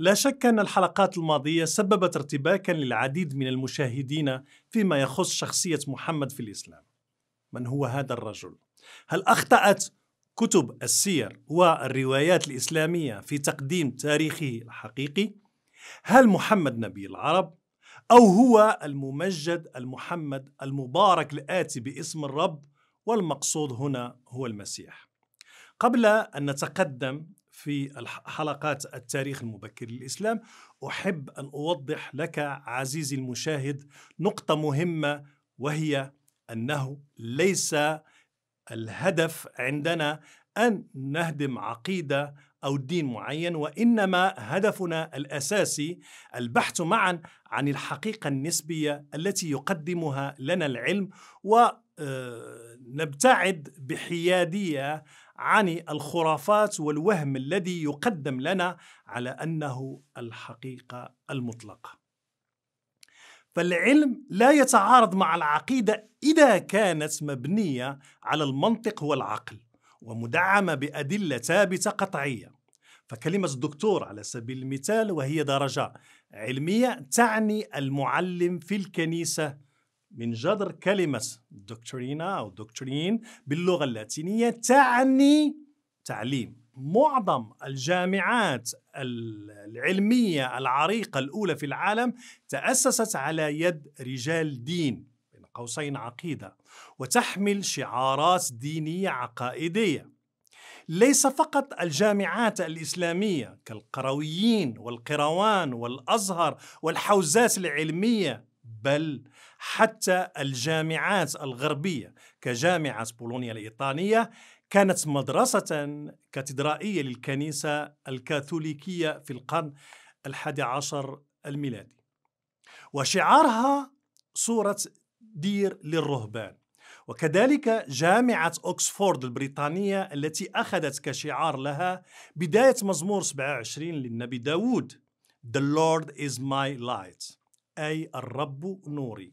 لا شك أن الحلقات الماضية سببت ارتباكا للعديد من المشاهدين فيما يخص شخصية محمد في الإسلام. من هو هذا الرجل؟ هل أخطأت كتب السير والروايات الإسلامية في تقديم تاريخه الحقيقي؟ هل محمد نبي العرب؟ أو هو الممجد المحمد المبارك الآتي باسم الرب والمقصود هنا هو المسيح؟ قبل أن نتقدم في حلقات التاريخ المبكر للإسلام أحب أن أوضح لك عزيزي المشاهد نقطة مهمة وهي أنه ليس الهدف عندنا أن نهدم عقيدة أو دين معين وإنما هدفنا الأساسي البحث معا عن الحقيقة النسبية التي يقدمها لنا العلم ونبتعد آه، بحيادية عن الخرافات والوهم الذي يقدم لنا على انه الحقيقه المطلقه فالعلم لا يتعارض مع العقيده اذا كانت مبنيه على المنطق والعقل ومدعمه بادله ثابته قطعيه فكلمه الدكتور على سبيل المثال وهي درجه علميه تعني المعلم في الكنيسه من جذر كلمة دكتورينا أو دكتورين باللغة اللاتينية تعني تعليم معظم الجامعات العلمية العريقة الأولى في العالم تأسست على يد رجال دين بين قوسين عقيدة وتحمل شعارات دينية عقائدية ليس فقط الجامعات الإسلامية كالقرويين والقروان والأزهر والحوزات العلمية بل حتى الجامعات الغربية كجامعة بولونيا الإيطالية كانت مدرسة كاتدرائية للكنيسة الكاثوليكية في القرن الحادي عشر الميلادي وشعارها صورة دير للرهبان وكذلك جامعة أكسفورد البريطانية التي أخذت كشعار لها بداية مزمور 27 للنبي داود The Lord is my light أي الرب نوري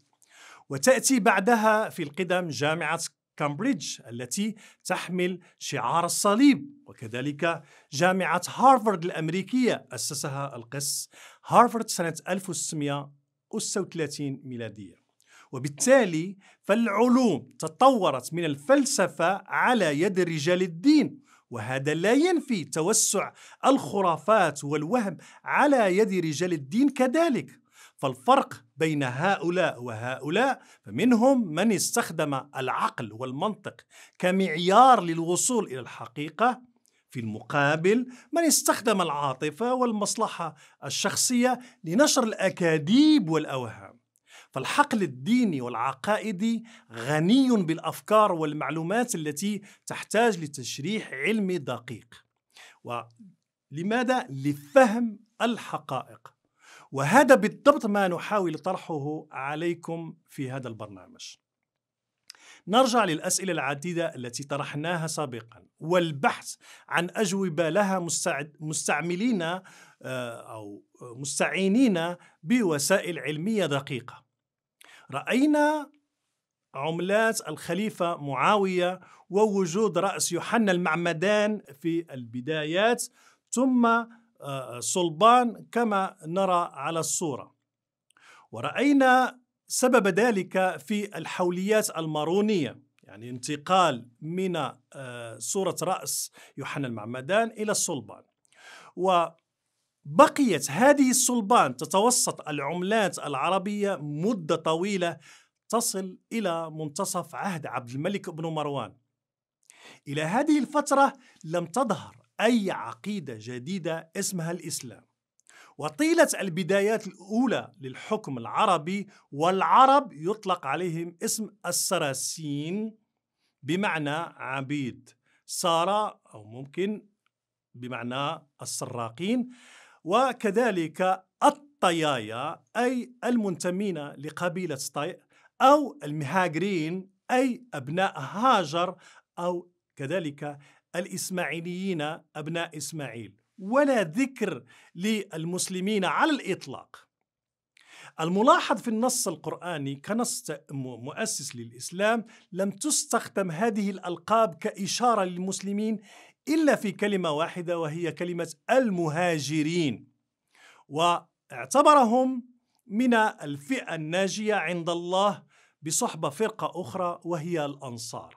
وتأتي بعدها في القدم جامعة كامبريدج التي تحمل شعار الصليب وكذلك جامعة هارفارد الأمريكية أسسها القس هارفارد سنة 1636 ميلادية وبالتالي فالعلوم تطورت من الفلسفة على يد رجال الدين وهذا لا ينفي توسع الخرافات والوهم على يد رجال الدين كذلك فالفرق بين هؤلاء وهؤلاء فمنهم من استخدم العقل والمنطق كمعيار للوصول إلى الحقيقة في المقابل من استخدم العاطفة والمصلحة الشخصية لنشر الأكاذيب والأوهام فالحقل الديني والعقائدي غني بالأفكار والمعلومات التي تحتاج لتشريح علمي دقيق ولماذا؟ لفهم الحقائق وهذا بالضبط ما نحاول طرحه عليكم في هذا البرنامج نرجع للأسئلة العديدة التي طرحناها سابقا والبحث عن أجوبة لها مستعملين آه، أو مستعينين بوسائل علمية دقيقة رأينا عملات الخليفة معاوية ووجود رأس يوحنا المعمدان في البدايات ثم آه، صلبان كما نرى على الصورة ورأينا سبب ذلك في الحوليات المارونية يعني انتقال من آه، صورة رأس يوحنا المعمدان إلى الصلبان وبقيت هذه الصلبان تتوسط العملات العربية مدة طويلة تصل إلى منتصف عهد عبد الملك بن مروان إلى هذه الفترة لم تظهر أي عقيدة جديدة اسمها الإسلام وطيلة البدايات الأولى للحكم العربي والعرب يطلق عليهم اسم السراسين بمعنى عبيد سارة أو ممكن بمعنى السراقين وكذلك الطيايا أي المنتمين لقبيلة طي أو المهاجرين أي أبناء هاجر أو كذلك الإسماعيليين أبناء إسماعيل ولا ذكر للمسلمين على الإطلاق الملاحظ في النص القرآني كنص مؤسس للإسلام لم تستخدم هذه الألقاب كإشارة للمسلمين إلا في كلمة واحدة وهي كلمة المهاجرين واعتبرهم من الفئة الناجية عند الله بصحبة فرقة أخرى وهي الأنصار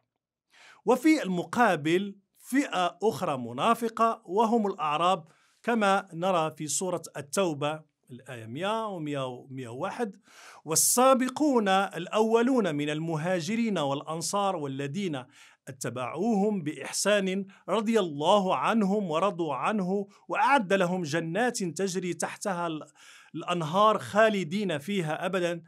وفي المقابل فئة أخرى منافقة وهم الأعراب كما نرى في سورة التوبة الآية 100 و 101 والسابقون الأولون من المهاجرين والأنصار والذين اتبعوهم بإحسان رضي الله عنهم ورضوا عنه وأعد لهم جنات تجري تحتها الأنهار خالدين فيها أبدا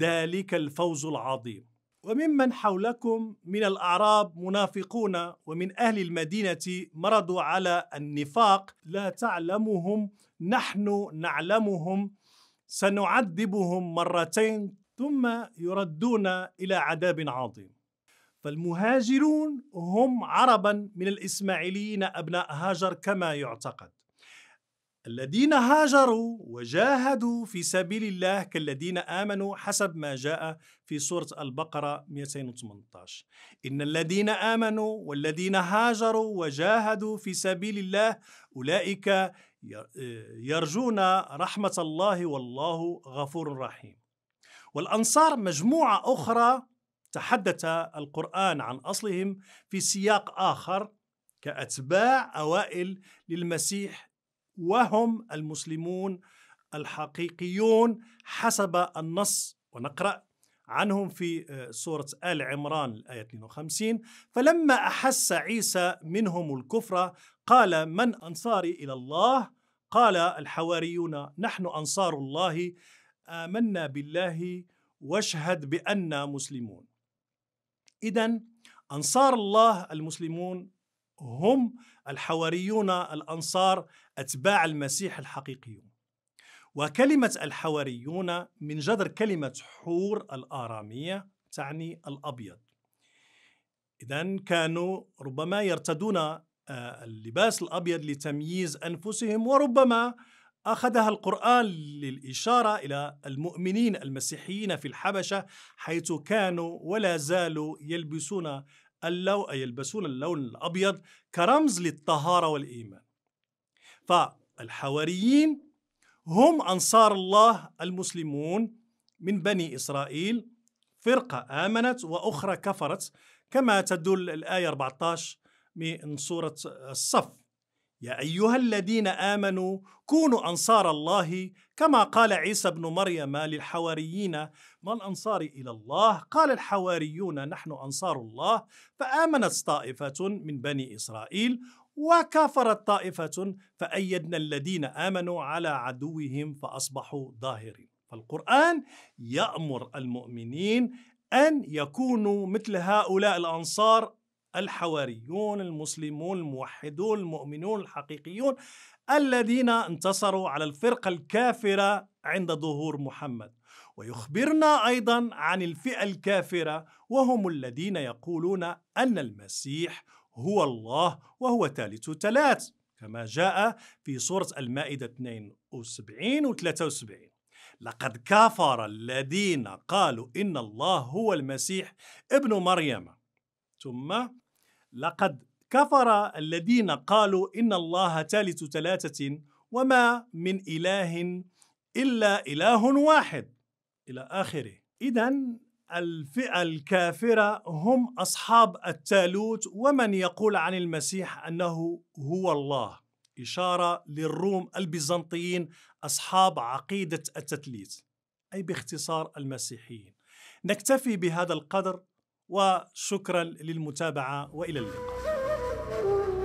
ذلك الفوز العظيم وممن حولكم من الأعراب منافقون ومن أهل المدينة مرضوا على النفاق لا تعلمهم نحن نعلمهم سنعذبهم مرتين ثم يردون إلى عذاب عظيم فالمهاجرون هم عربا من الإسماعيليين أبناء هاجر كما يعتقد الذين هاجروا وجاهدوا في سبيل الله كالذين آمنوا حسب ما جاء في سورة البقرة 218 إن الذين آمنوا والذين هاجروا وجاهدوا في سبيل الله أولئك يرجون رحمة الله والله غفور رحيم والأنصار مجموعة أخرى تحدث القرآن عن أصلهم في سياق آخر كأتباع أوائل للمسيح وهم المسلمون الحقيقيون حسب النص ونقرأ عنهم في آه، سورة آل عمران الآية 52 فلما أحس عيسى منهم الكفر قال من أنصاري إلى الله قال الحواريون نحن أنصار الله آمنا بالله واشهد بأننا مسلمون إذا أنصار الله المسلمون هم الحواريون الأنصار أتباع المسيح الحقيقيون وكلمة الحواريون من جذر كلمة حور الآرامية تعني الأبيض إذا كانوا ربما يرتدون آه، اللباس الأبيض لتمييز أنفسهم وربما أخذها القرآن للإشارة إلى المؤمنين المسيحيين في الحبشة حيث كانوا ولا زالوا يلبسون اللو... يلبسون اللون الأبيض كرمز للطهارة والإيمان فالحواريين هم أنصار الله المسلمون من بني إسرائيل فرقة آمنت وأخرى كفرت كما تدل الآية 14 من سورة الصف يا ايها الذين امنوا كونوا انصار الله كما قال عيسى ابن مريم للحواريين ما الانصار الى الله قال الحواريون نحن انصار الله فامنت طائفه من بني اسرائيل وكفرت طائفه فايدنا الذين امنوا على عدوهم فاصبحوا ظاهرين فالقران يامر المؤمنين ان يكونوا مثل هؤلاء الانصار الحواريون المسلمون الموحدون المؤمنون الحقيقيون الذين انتصروا على الفرقة الكافرة عند ظهور محمد ويخبرنا أيضا عن الفئة الكافرة وهم الذين يقولون أن المسيح هو الله وهو ثالث ثلاث كما جاء في سورة المائدة 72 و 73 لقد كفر الذين قالوا إن الله هو المسيح ابن مريم ثم لقد كفر الذين قالوا إن الله ثالث ثلاثة وما من إله إلا إله واحد إلى آخره إذا الفئة الكافرة هم أصحاب التالوت ومن يقول عن المسيح أنه هو الله إشارة للروم البيزنطيين أصحاب عقيدة التثليث أي باختصار المسيحيين نكتفي بهذا القدر وشكرا للمتابعه والى اللقاء